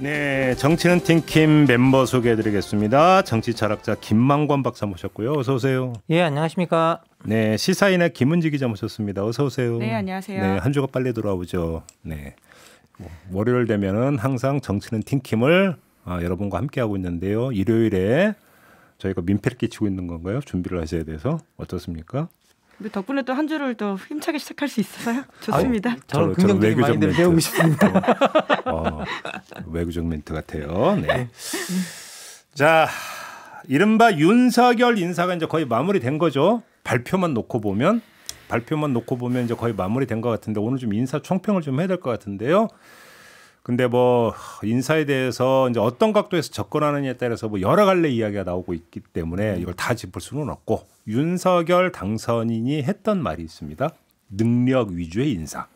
네, 정치는 팀킴 멤버 소개해드리겠습니다. 정치 철학자 김만권 박사 모셨고요. 어서 오세요. 예, 안녕하십니까. 네, 시사인의 김은지 기자 모셨습니다. 어서 오세요. 네, 안녕하세요. 네, 한 주가 빨리 돌아오죠. 네, 월요일 되면은 항상 정치는 팀킴을 아, 여러분과 함께 하고 있는데요. 일요일에 저희가 민폐를 끼치고 있는 건가요? 준비를 하셔야 돼서 어떻습니까? 덕분에 또 한 주를 또 힘차게 시작할 수있어요 좋습니다. 아유, 저는, 긍정적인 마인 배우고 싶습니다. 어, 외구적 멘트 같아요. 네. 네. 자, 이른바 윤석열 인사가 이제 거의 마무리된 거죠. 발표만 놓고 보면 발표만 놓고 보면 이제 거의 마무리된 것 같은데 오늘 좀 인사 총평을 좀 해야 될 것 같은데요. 근데 뭐 인사에 대해서 이제 어떤 각도에서 접근하느냐에 따라서 뭐 여러 갈래 이야기가 나오고 있기 때문에 음. 이걸 다 짚을 수는 없고 윤석열 당선인이 했던 말이 있습니다. 능력 위주의 인사.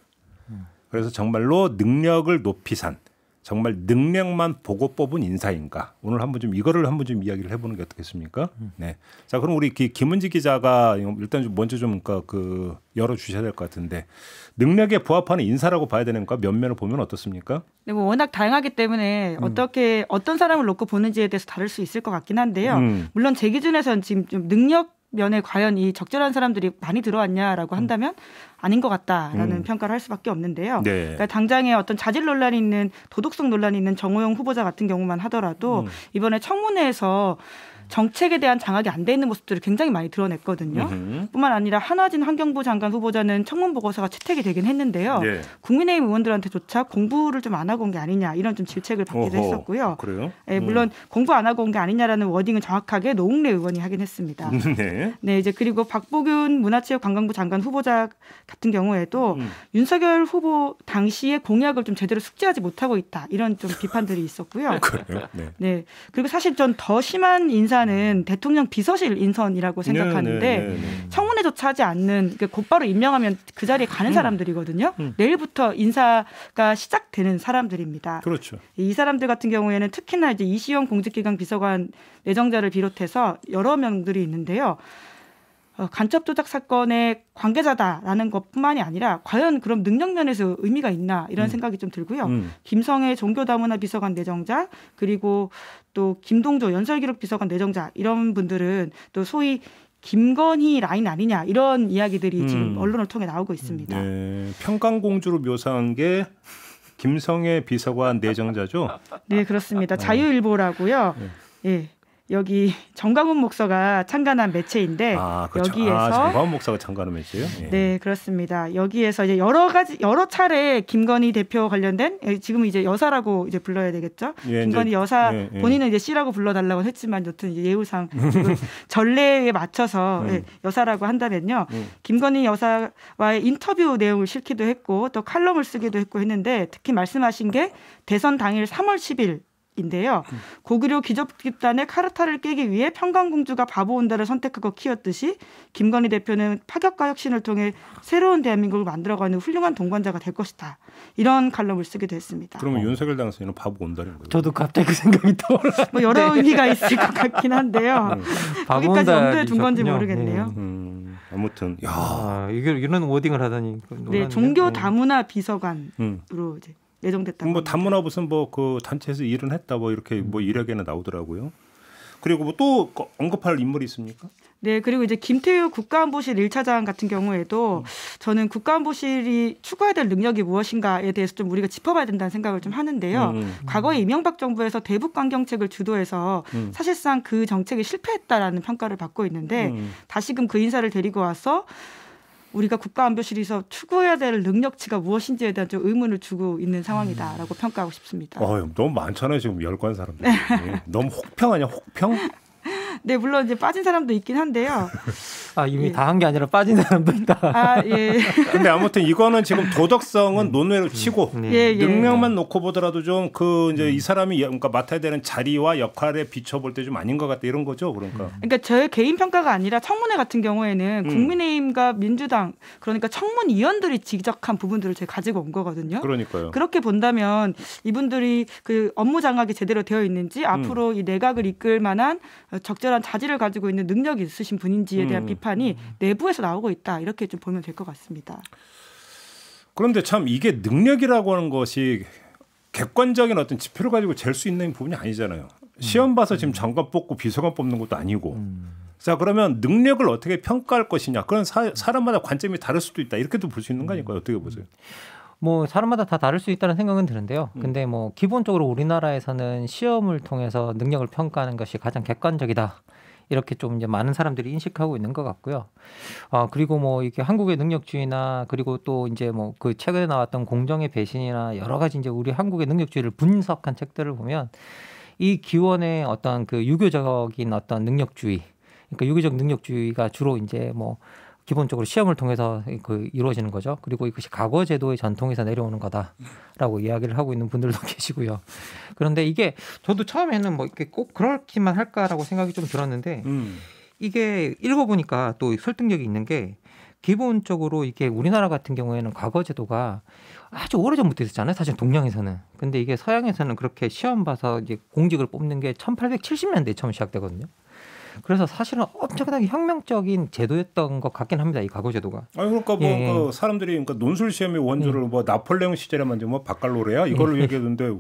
음. 그래서 정말로 능력을 높이 산 정말 능력만 보고 뽑은 인사인가? 오늘 한번 좀 이거를 한번 좀 이야기를 해보는 게 어떻겠습니까? 음. 네. 자, 그럼 우리 기, 김은지 기자가 일단 좀 먼저 좀그 그러니까 열어 주셔야 될 것 같은데 능력에 부합하는 인사라고 봐야 되는가? 몇 면을 보면 어떻습니까? 네, 뭐 워낙 다양하기 때문에 음. 어떻게 어떤 사람을 놓고 보는지에 대해서 다를 수 있을 것 같긴 한데요. 음. 물론 제기준에서는 지금 좀 능력 면에 과연 이 적절한 사람들이 많이 들어왔냐라고 음. 한다면 아닌 것 같다라는 음. 평가를 할 수밖에 없는데요. 네. 그러니까 당장에 어떤 자질 논란이 있는 도덕성 논란이 있는 정호영 후보자 같은 경우만 하더라도 음. 이번에 청문회에서 정책에 대한 장악이 안 돼 있는 모습들을 굉장히 많이 드러냈거든요. 으흠. 뿐만 아니라 한화진 환경부 장관 후보자는 청문 보고서가 채택이 되긴 했는데요. 예. 국민의힘 의원들한테조차 공부를 좀 안 하고 온 게 아니냐 이런 좀 질책을 받기도 어허. 했었고요. 그래요? 예, 음. 물론 음. 공부 안 하고 온 게 아니냐라는 워딩은 정확하게 노웅래 의원이 하긴 했습니다. 음, 네. 네, 이제 그리고 박보균 문화체육관광부 장관 후보자 같은 경우에도 음. 윤석열 후보 당시의 공약을 좀 제대로 숙지하지 못하고 있다 이런 좀 비판들이 있었고요. 그래요? 네. 네. 그리고 사실 전 더 심한 인사 일단은 대통령 비서실 인선이라고 네, 생각하는데 네, 네, 네, 청문회조차 하지 않는 그러니까 곧바로 임명하면 그 자리에 가는 음. 사람들이거든요. 음. 내일부터 인사가 시작되는 사람들입니다. 그렇죠. 이 사람들 같은 경우에는 특히나 이제 이시영 공직기강 비서관 내정자를 비롯해서 여러 명들이 있는데요. 어, 간첩 조작 사건의 관계자다라는 것뿐만이 아니라 과연 그럼 능력 면에서 의미가 있나 이런 음. 생각이 좀 들고요. 음. 김성애 종교다문화 비서관 내정자 그리고 또 김동조 연설기록 비서관 내정자 이런 분들은 또 소위 김건희 라인 아니냐 이런 이야기들이 음. 지금 언론을 통해 나오고 있습니다. 네, 평강공주로 묘사한 게 김성애 비서관 내정자죠? 네 그렇습니다. 어. 자유일보라고요. 네. 예. 여기 정광훈 목사가 참관한 매체인데 아, 그 여기에서 아, 정광훈 목사가 참관한 매체요? 예. 네 그렇습니다. 여기에서 이제 여러 가지 여러 차례 김건희 대표 관련된 예, 지금 이제 여사라고 이제 불러야 되겠죠? 예, 김건희 이제, 예, 여사 예, 본인은 이제 씨라고 불러달라고 했지만 여튼 예우상 그 전례에 맞춰서 음. 예, 여사라고 한다면요. 음. 김건희 여사와의 인터뷰 내용을 싣기도 했고 또 칼럼을 쓰기도 했고 했는데 특히 말씀하신 게 대선 당일 3월 10일 인데요. 고구려 귀족 집단의 카르타를 깨기 위해 평강공주가 바보 온다를 선택하고 키웠듯이 김건희 대표는 파격과 혁신을 통해 새로운 대한민국을 만들어가는 훌륭한 동반자가 될 것이다. 이런 칼럼을 쓰게됐습니다 그러면 어. 윤석열 당선인은 바보 온달인 거예요? 저도 갑자기 그 생각이 떠올라. 뭐 여러 의미가 있을 것 같긴 한데요. 네. 거기까지 염두에 둔 건지 모르겠네요. 네. 음, 아무튼 야 아, 이게 이런 워딩을 하다니. 네, 종교 어. 다문화 비서관으로 음. 이제 예정됐다뭐 단문화 무슨 뭐 그 단체에서 일은 했다 뭐 이렇게 뭐 이력에는 나오더라고요. 그리고 뭐 또 언급할 인물이 있습니까? 네, 그리고 이제 김태우 국가안보실 1차장 같은 경우에도 음. 저는 국가안보실이 추구해야 될 능력이 무엇인가에 대해서 좀 우리가 짚어봐야 된다는 생각을 좀 하는데요. 음, 음. 과거에 이명박 정부에서 대북 관경책을 주도해서 음. 사실상 그 정책이 실패했다라는 평가를 받고 있는데 음. 다시금 그 인사를 데리고 와서 우리가 국가안보실에서 추구해야 될 능력치가 무엇인지에 대한 좀 의문을 주고 있는 상황이다라고 음. 평가하고 싶습니다. 어, 너무 많잖아요 지금 열관 사람들. 네. 너무 혹평 아니야 혹평? 네, 물론 이제 빠진 사람도 있긴 한데요. 아, 이미 예. 다한 게 아니라 빠진 사람도 있다. 아, 예. 근데 아무튼 이거는 지금 도덕성은 음. 논외로 음. 치고 음. 예, 예, 능력만 놓고 보더라도 좀 그 이제 음. 이 사람이 그러니까 맡아야 되는 자리와 역할에 비춰볼 때 좀 아닌 것 같다 이런 거죠, 그러니까. 음. 그러니까 저의 개인 평가가 아니라 청문회 같은 경우에는 국민의힘과 민주당 그러니까 청문 위원들이 지적한 부분들을 제가 가지고 온 거거든요. 그러니까요. 그렇게 본다면 이분들이 그 업무 장악이 제대로 되어 있는지 앞으로 이 내각을 이끌 만한 적 어, 적절한 자질을 가지고 있는 능력이 있으신 분인지에 대한 음. 비판이 내부에서 나오고 있다 이렇게 좀 보면 될 것 같습니다. 그런데 참 이게 능력이라고 하는 것이 객관적인 어떤 지표를 가지고 잴 수 있는 부분이 아니잖아요. 음. 시험 봐서 지금 음. 장관 뽑고 비서관 뽑는 것도 아니고. 음. 자 그러면 능력을 어떻게 평가할 것이냐 그런 사, 람마다 관점이 다를 수도 있다 이렇게도 볼 수 있는 거 아닐까요 어떻게 보세요? 뭐 사람마다 다 다를 수 있다는 생각은 드는데요. 음. 근데 뭐 기본적으로 우리나라에서는 시험을 통해서 능력을 평가하는 것이 가장 객관적이다. 이렇게 좀 이제 많은 사람들이 인식하고 있는 것 같고요. 아 그리고 뭐 이렇게 한국의 능력주의나 그리고 또 이제 뭐 그 최근에 나왔던 공정의 배신이나 여러 가지 이제 우리 한국의 능력주의를 분석한 책들을 보면 이 기원의 어떤 그 유교적인 어떤 능력주의 그러니까 유교적 능력주의가 주로 이제 뭐 기본적으로 시험을 통해서 그 이루어지는 거죠. 그리고 이것이 과거 제도의 전통에서 내려오는 거다라고 이야기를 하고 있는 분들도 계시고요. 그런데 이게 저도 처음에는 뭐 이렇게 꼭 그렇기만 할까라고 생각이 좀 들었는데 음. 이게 읽어보니까 또 설득력이 있는 게 기본적으로 이게 우리나라 같은 경우에는 과거 제도가 아주 오래전부터 있었잖아요. 사실 동양에서는. 근데 이게 서양에서는 그렇게 시험 봐서 이제 공직을 뽑는 게 1870년대에 처음 시작되거든요. 그래서 사실은 엄청나게 혁명적인 제도였던 것 같긴 합니다. 이 과거 제도가. 아니 그러니까 뭐 예. 그 예. 사람들이 그러니까 논술 시험의 원조를 예. 뭐 나폴레옹 시절에 만든 뭐 바칼로레야 이걸로 예. 얘기했는데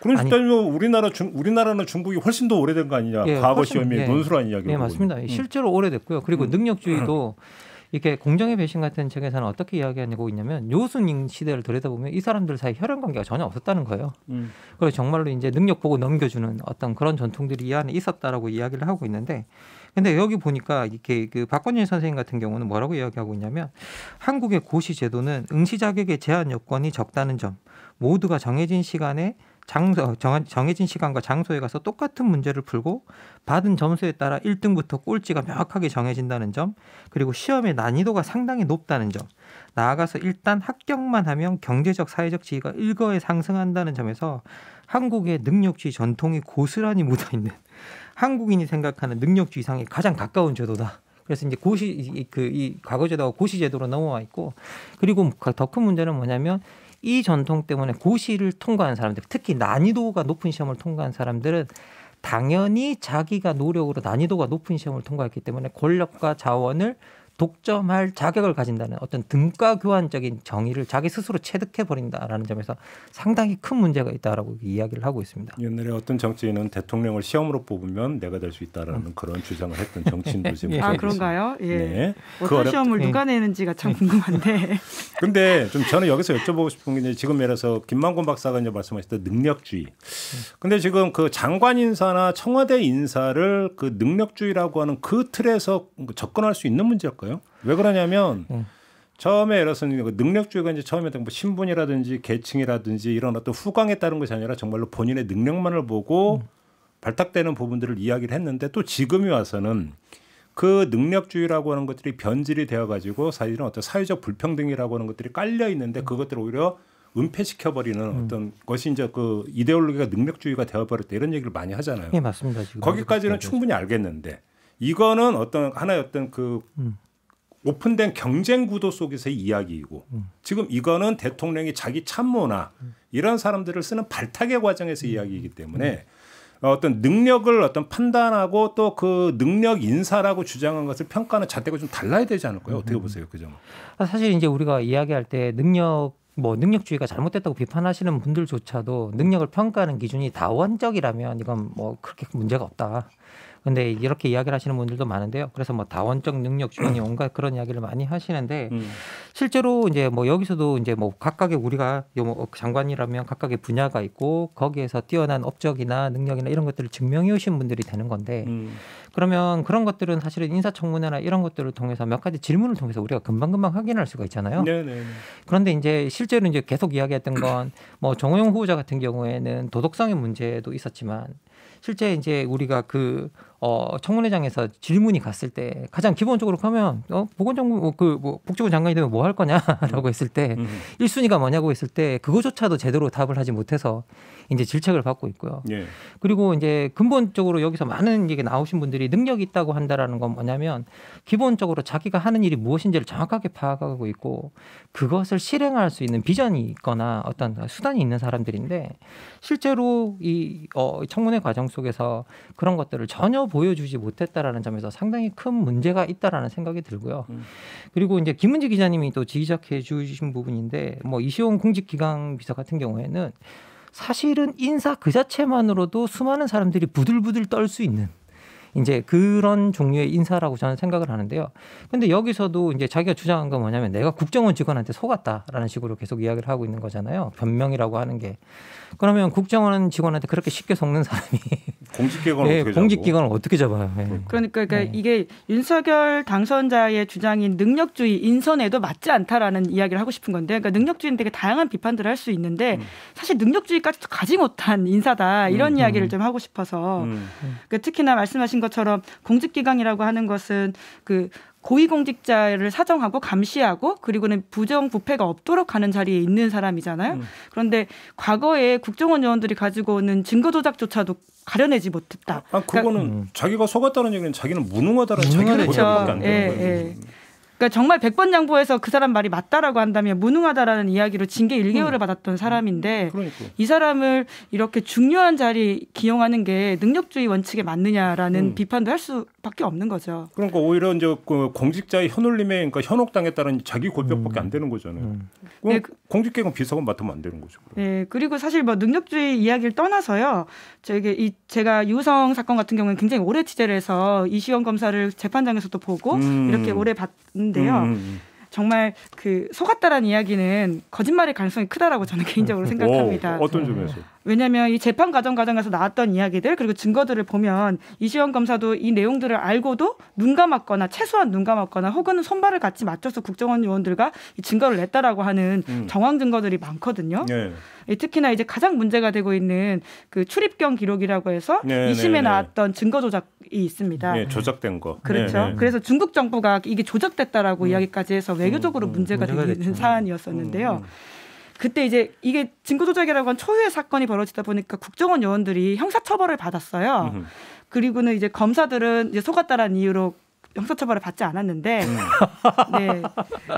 그런 식으이면 뭐 우리나라 중 우리나라는 중국이 훨씬 더 오래된 거 아니냐? 예, 과거 훨씬, 시험이 논술 아니냐? 네 맞습니다. 음. 실제로 오래됐고요. 그리고 음. 능력주의도 음. 이렇게 공정의 배신 같은 책에서는 어떻게 이야기하고 있냐면 요순인 시대를 들여다보면 이 사람들 사이 혈연 관계가 전혀 없었다는 거예요. 음. 그래서 정말로 이제 능력 보고 넘겨주는 어떤 그런 전통들이 이 안에 있었다라고 이야기를 하고 있는데 근데 여기 보니까 이렇게 그 박건일 선생님 같은 경우는 뭐라고 이야기하고 있냐면 한국의 고시 제도는 응시 자격의 제한 요건이 적다는 점 모두가 정해진 시간에 장소 정해진 시간과 장소에 가서 똑같은 문제를 풀고 받은 점수에 따라 1등부터 꼴찌가 명확하게 정해진다는 점, 그리고 시험의 난이도가 상당히 높다는 점, 나아가서 일단 합격만 하면 경제적 사회적 지위가 일거에 상승한다는 점에서 한국의 능력주의 전통이 고스란히 묻어 있는 한국인이 생각하는 능력주의 이상에 가장 가까운 제도다. 그래서 이제 고시 그 이 과거제도가 고시제도로 넘어와 있고 그리고 더 큰 문제는 뭐냐면 이 전통 때문에 고시를 통과한 사람들, 특히 난이도가 높은 시험을 통과한 사람들은 당연히 자기가 노력으로 난이도가 높은 시험을 통과했기 때문에 권력과 자원을 독점할 자격을 가진다는 어떤 등가 교환적인 정의를 자기 스스로 체득해 버린다라는 점에서 상당히 큰 문제가 있다라고 이야기를 하고 있습니다. 옛날에 어떤 정치인은 대통령을 시험으로 뽑으면 내가 될 수 있다라는 음. 그런 주장을 했던 정치인도 지금 예. 아 그런가요? 예. 네. 어떤 그 시험을 누가 예. 내는지가 참 예. 궁금한데. 근데 좀 저는 여기서 여쭤보고 싶은 게 지금 예를 들어서 김만곤 박사가 이제 말씀하셨던 능력주의. 예. 근데 지금 그 장관 인사나 청와대 인사를 그 능력주의라고 하는 그 틀에서 접근할 수 있는 문제일까요? 거예요. 왜 그러냐면 음. 처음에 예를 들어서 그 능력주의가 이제 처음에 뭐 신분이라든지 계층이라든지 이런 어떤 후광에 따른 것이 아니라 정말로 본인의 능력만을 보고 음. 발탁되는 부분들을 이야기를 했는데 또 지금이 와서는 그 능력주의라고 하는 것들이 변질이 되어 가지고 사실은 어떤 사회적 불평등이라고 하는 것들이 깔려 있는데 음. 그것들을 오히려 은폐시켜 버리는 음. 어떤 것이 이제 그 이데올로기가 능력주의가 되어 버렸다 이런 얘기를 많이 하잖아요. 예, 맞습니다. 지금 거기까지는 충분히 알겠는데 이거는 어떤 하나의 어떤 그 음. 오픈된 경쟁 구도 속에서의 이야기이고 음. 지금 이거는 대통령이 자기 참모나 이런 사람들을 쓰는 발탁의 과정에서 음. 이야기이기 음. 때문에 어떤 능력을 어떤 판단하고 또 그 능력 인사라고 주장한 것을 평가하는 잣대가 좀 달라야 되지 않을까요? 어떻게 음. 보세요, 그 점? 아, 사실 이제 우리가 이야기할 때 능력 뭐 능력주의가 잘못됐다고 비판하시는 분들조차도 능력을 평가하는 기준이 다원적이라면 이건 뭐 그렇게 문제가 없다. 근데 이렇게 이야기를 하시는 분들도 많은데요. 그래서 뭐 다원적 능력 주문이 온갖 그런 이야기를 많이 하시는데 음. 실제로 이제 뭐 여기서도 이제 뭐 각각의 우리가 요뭐 장관이라면 각각의 분야가 있고 거기에서 뛰어난 업적이나 능력이나 이런 것들을 증명해 오신 분들이 되는 건데 음. 그러면 그런 것들은 사실은 인사청문회나 이런 것들을 통해서 몇 가지 질문을 통해서 우리가 금방금방 확인할 수가 있잖아요. 네네네. 네, 네. 그런데 이제 실제로 이제 계속 이야기했던 건 뭐 정호영 후보자 같은 경우에는 도덕성의 문제도 있었지만 실제 이제 우리가 그 어, 청문회장에서 질문이 갔을 때 가장 기본적으로 하면 어, 보건정부 어, 그뭐 복지부 장관이 되면 뭐 할 거냐라고 했을 때 음. 1순위가 뭐냐고 했을 때 그거조차도 제대로 답을 하지 못해서 이제 질책을 받고 있고요. 예. 그리고 이제 근본적으로 여기서 많은 얘기 나오신 분들이 능력이 있다고 한다라는 건 뭐냐면 기본적으로 자기가 하는 일이 무엇인지를 정확하게 파악하고 있고 그것을 실행할 수 있는 비전이 있거나 어떤 수단이 있는 사람들인데 실제로 이 어, 청문회 과정 속에서 그런 것들을 전혀 보여주지 못했다라는 점에서 상당히 큰 문제가 있다라는 생각이 들고요. 음. 그리고 이제 김은지 기자님이 또 지적해 주신 부분인데 뭐 이시온 공직기강 비서 같은 경우에는 사실은 인사 그 자체만으로도 수많은 사람들이 부들부들 떨 수 있는 이제 그런 종류의 인사라고 저는 생각을 하는데요. 근데 여기서도 이제 자기가 주장한 건 뭐냐면 내가 국정원 직원한테 속았다라는 식으로 계속 이야기를 하고 있는 거잖아요. 변명이라고 하는 게. 그러면 국정원 직원한테 그렇게 쉽게 속는 사람이 공직기관을 네, 예, 어떻게 공직기관을 잡고? 어떻게 잡아요? 네. 그러니까, 그러니까 네. 이게 윤석열 당선자의 주장인 능력주의 인선에도 맞지 않다라는 이야기를 하고 싶은 건데, 그러니까 능력주의는 되게 다양한 비판들을 할 수 있는데 음. 사실 능력주의까지도 가지 못한 인사다 이런 음, 이야기를 음. 좀 하고 싶어서 음. 그러니까 특히나 말씀하신 것처럼 공직기강이라고 하는 것은 그 고위공직자를 사정하고 감시하고 그리고는 부정부패가 없도록 하는 자리에 있는 사람이잖아요. 음. 그런데 과거에 국정원 요원들이 가지고 오는 증거조작조차도 가려내지 못했다. 아, 그거는 그러니까, 음. 자기가 속았다는 얘기는 자기는 무능하다는 자기를 보장밖에 안 되는 그렇죠. 거예요. 예. 예. 음. 그러니까 정말 백번 양보해서 그 사람 말이 맞다라고 한다면 무능하다라는 이야기로 징계 1개월을 음. 받았던 사람인데 그러니까. 이 사람을 이렇게 중요한 자리 기용하는 게 능력주의 원칙에 맞느냐라는 음. 비판도 할 수밖에 없는 거죠. 그러니까 오히려 이제 그 공직자의 현울림에 그러니까 현혹당했다는 자기 골격밖에 음. 안 되는 거잖아요. 음. 네, 그 공직계랑 비슷하 맡으면 안 되는 거죠. 그럼. 네, 그리고 사실 뭐 능력주의 이야기를 떠나서요. 저게 이 제가 유성 사건 같은 경우는 굉장히 오래 취재를 해서 이시원 검사를 재판장에서도 보고 음. 이렇게 오래 받는 있는데요. 음, 음, 음. 정말 그 속았다란 이야기는 거짓말의 가능성이 크다라고 저는 개인적으로 생각합니다. 오, 어떤 네. 점에서? 왜냐하면 이 재판 과정 과정에서 나왔던 이야기들 그리고 증거들을 보면 이시영 검사도 이 내용들을 알고도 눈 감았거나 최소한 눈 감았거나 혹은 손발을 같이 맞춰서 국정원 요원들과 이 증거를 냈다라고 하는 음. 정황 증거들이 많거든요. 네. 특히나 이제 가장 문제가 되고 있는 그 출입경 기록이라고 해서 네, 네, 이심에 네. 나왔던 증거 조작이 있습니다. 네, 조작된 거. 그렇죠. 그래서 중국 정부가 이게 조작됐다라고 음. 이야기까지 해서 외교적으로 음, 음 문제가 되는 사안이었었는데요. 음, 음, 그때 이제 이게 증거 조작이라고 한 초유의 사건이 벌어지다 보니까 국정원 요원들이 형사 처벌을 받았어요. 그리고는 이제 검사들은 이제 속았다라는 이유로 형사처벌을 받지 않았는데 네. 네.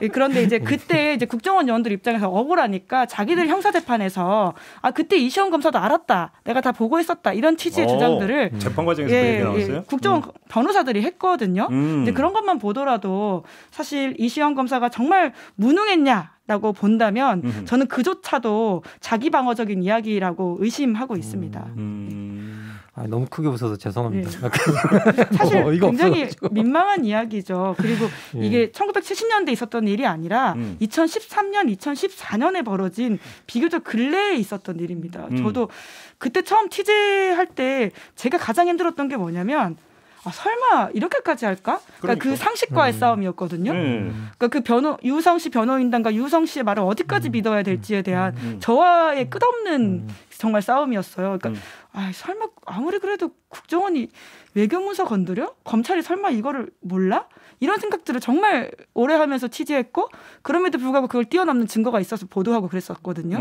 예, 그런데 이제 음. 그때 이제 국정원 요원들 입장에서 억울하니까 자기들 형사 재판에서 아 그때 이시영 검사도 알았다 내가 다보고있었다 이런 취지의 오, 어. 주장들을 음. 재판 과정에서 예, 예, 나왔어요? 예, 국정원 음. 변호사들이 했거든요. 근데 음. 그런 것만 보더라도 사실 이시영 검사가 정말 무능했냐 라고 본다면 음흠. 저는 그조차도 자기 방어적인 이야기라고 의심하고 있습니다. 음. 아, 너무 크게 웃어서 죄송합니다. 네. 사실 어, 굉장히 없어가지고. 민망한 이야기죠. 그리고 예. 이게 1970년대 있었던 일이 아니라 음. 2013년, 2014년에 벌어진 비교적 근래에 있었던 일입니다. 음. 저도 그때 처음 티제 할때 제가 가장 힘들었던 게 뭐냐면 아, 설마 이렇게까지 할까? 그러니까, 그 그러니까. 그 상식과의 음. 싸움이었거든요. 음. 그러니까 그 변호 유성 씨 변호인단과 유성 씨의 말을 어디까지 음. 믿어야 음. 될지에 대한 음. 음. 저와의 끝없는 정말 싸움이었어요. 그러니까 아, 설마 아무리 그래도 국정원이 외교문서 건드려? 검찰이 설마 이거를 몰라? 이런 생각들을 정말 오래 하면서 취재했고 그럼에도 불구하고 그걸 뛰어넘는 증거가 있어서 보도하고 그랬었거든요.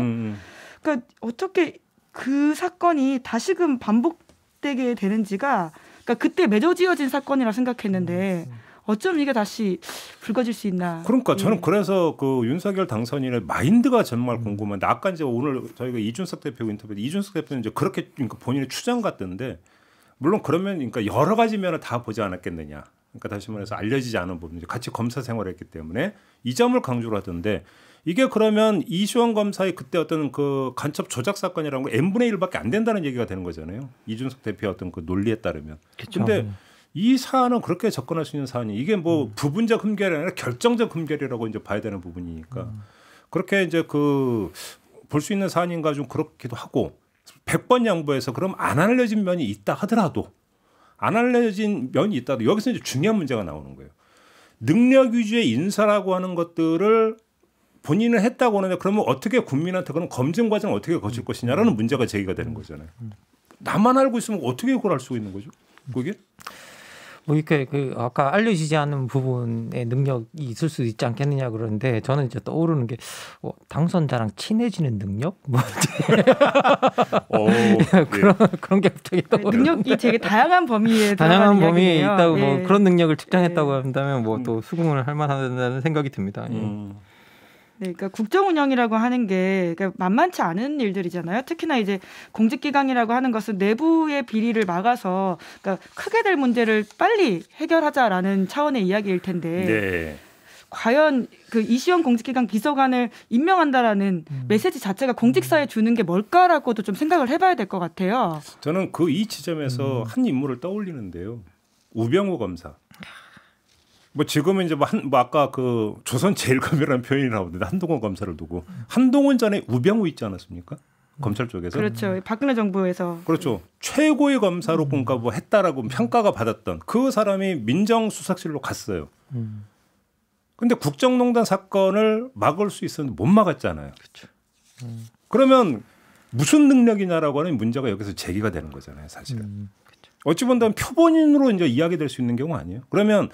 그러니까 어떻게 그 사건이 다시금 반복되게 되는지가 그러니까 그때 맺어지어진 사건이라 생각했는데 음. 어쩜 이게 다시 불거질 수 있나. 그러니까 예. 저는 그래서 그 윤석열 당선인의 마인드가 정말 음. 궁금한데 아까 이제 오늘 저희가 이준석 대표 인터뷰 이준석 대표는 이제 그렇게 그러니까 본인의 추정 같던데 물론 그러면 그러니까 여러 가지 면을 다 보지 않았겠느냐. 그러니까 다시 말해서 알려지지 않은 부분, 같이 검사 생활했기 때문에 이 점을 강조를 하던데 이게 그러면 이수원 검사의 그때 어떤 그 간첩 조작 사건이라는 거 n 분의 1밖에 안 된다는 얘기가 되는 거잖아요. 이준석 대표 의 어떤 그 논리에 따르면. 그런데 음. 이 사안은 그렇게 접근할 수 있는 사안이 이게 뭐 음. 부분적 흠결이 아니라 결정적 흠결이라고 이제 봐야 되는 부분이니까 음. 그렇게 이제 그 볼 수 있는 사안인가 좀 그렇기도 하고 100번 양보해서 그럼 안 알려진 면이 있다 하더라도 안 알려진 면이 있다도 여기서 이제 중요한 문제가 나오는 거예요. 능력 위주의 인사라고 하는 것들을 본인은 했다고 하는데 그러면 어떻게 국민한테 그럼 검증 과정을 어떻게 거칠 음. 것이냐라는 음. 문제가 제기가 되는 거잖아요. 음. 나만 알고 있으면 어떻게 그걸 알 수 있는 거죠? 그게? 뭐 이렇게 그 아까 알려지지 않은 부분의 능력이 있을 수 있지 않겠느냐 그러는데 저는 이제 떠오르는 게뭐 어, 당선자랑 친해지는 능력 뭐 오, 그런 예. 그런 게 갑자기 그 떠오르 능력이 되게 다양한 범위에 다양한 범위에 이야기네요. 있다고 뭐 예. 뭐 그런 능력을 예. 측정했다고 한다면 뭐 또 수긍을 할 만하다는 생각이 듭니다. 예. 음. 네, 그러니까 국정 운영이라고 하는 게 그러니까 만만치 않은 일들이잖아요. 특히나 이제 공직 기강이라고 하는 것은 내부의 비리를 막아서 그러니까 크게 될 문제를 빨리 해결하자라는 차원의 이야기일 텐데. 네. 과연 그 이시영 공직기관 비서관을 임명한다라는 음. 메시지 자체가 공직사에 주는 게 뭘까라고도 좀 생각을 해봐야 될 것 같아요. 저는 그 이 지점에서 음. 한 인물을 떠올리는데요. 우병우 검사. 뭐 지금은 이제 뭐, 한, 뭐 아까 그 조선 제일검이라는 표현이 나오는데 한동훈 검사를 두고 한동훈 전에 우병우 있지 않았습니까? 검찰 쪽에서 그렇죠 박근혜 정부에서 그렇죠 최고의 검사로 공가뭐했다라고 평가가 받았던 그 사람이 민정수석실로 갔어요. 음. 근데 국정농단 사건을 막을 수 있었는데 못 막았잖아요. 그렇죠. 그러면 무슨 능력이냐라고 하는 문제가 여기서 제기가 되는 거잖아요, 사실은. 음, 그렇죠. 어찌 본다면 표본인으로 이제 이야기될 수 있는 경우 아니에요. 그러면